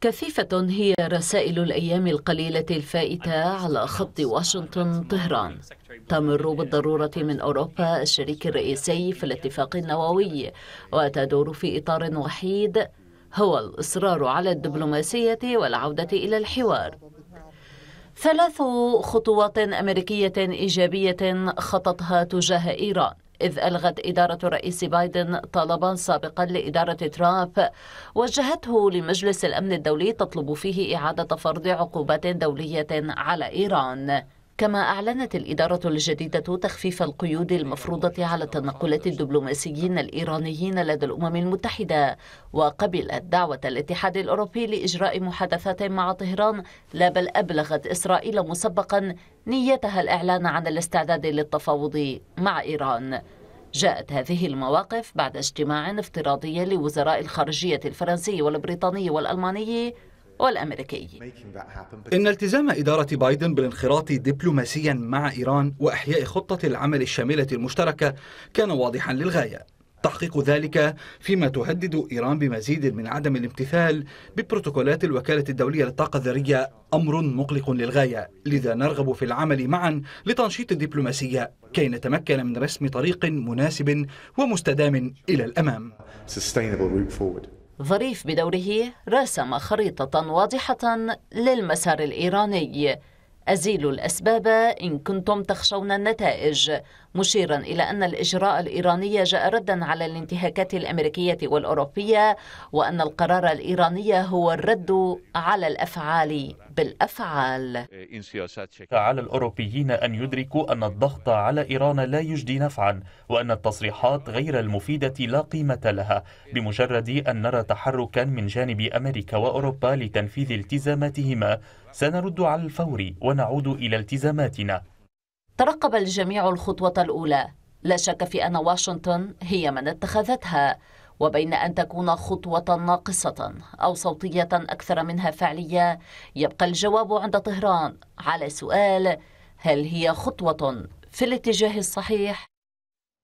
كثيفة هي رسائل الأيام القليلة الفائتة على خط واشنطن طهران تمر بالضرورة من أوروبا الشريك الرئيسي في الاتفاق النووي وتدور في إطار وحيد هو الإصرار على الدبلوماسية والعودة إلى الحوار ثلاث خطوات أمريكية إيجابية خططها تجاه إيران إذ ألغت إدارة الرئيس بايدن طلبا سابقا لإدارة ترامب وجهته لمجلس الأمن الدولي تطلب فيه إعادة فرض عقوبات دولية على إيران كما أعلنت الإدارة الجديدة تخفيف القيود المفروضة على التنقلات الدبلوماسيين الإيرانيين لدى الأمم المتحدة وقبلت دعوة الاتحاد الأوروبي لإجراء محادثات مع طهران لا بل أبلغت إسرائيل مسبقا نيتها الإعلان عن الاستعداد للتفاوض مع إيران جاءت هذه المواقف بعد اجتماع افتراضي لوزراء الخارجية الفرنسي والبريطاني والألماني والأمريكي إن التزام إدارة بايدن بالانخراط دبلوماسيا مع إيران وإحياء خطة العمل الشاملة المشتركة كان واضحا للغاية تحقيق ذلك فيما تهدد إيران بمزيد من عدم الامتثال ببروتوكولات الوكالة الدولية للطاقة الذرية أمر مقلق للغاية لذا نرغب في العمل معا لتنشيط الدبلوماسية كي نتمكن من رسم طريق مناسب ومستدام إلى الأمام ظريف بدوره رسم خريطة واضحة للمسار الإيراني أزيلوا الأسباب إن كنتم تخشون النتائج مشيرا إلى أن الإجراء الإيراني جاء ردا على الانتهاكات الأمريكية والأوروبية وأن القرار الإيراني هو الرد على الأفعال بالأفعال على الأوروبيين أن يدركوا أن الضغط على إيران لا يجدي نفعا وأن التصريحات غير المفيدة لا قيمة لها بمجرد أن نرى تحركا من جانب أمريكا وأوروبا لتنفيذ التزاماتهما سنرد على الفور ونعود إلى التزاماتنا ترقب الجميع الخطوة الأولى لا شك في أن واشنطن هي من اتخذتها وبين أن تكون خطوة ناقصة أو صوتية أكثر منها فعلية يبقى الجواب عند طهران على سؤال هل هي خطوة في الاتجاه الصحيح؟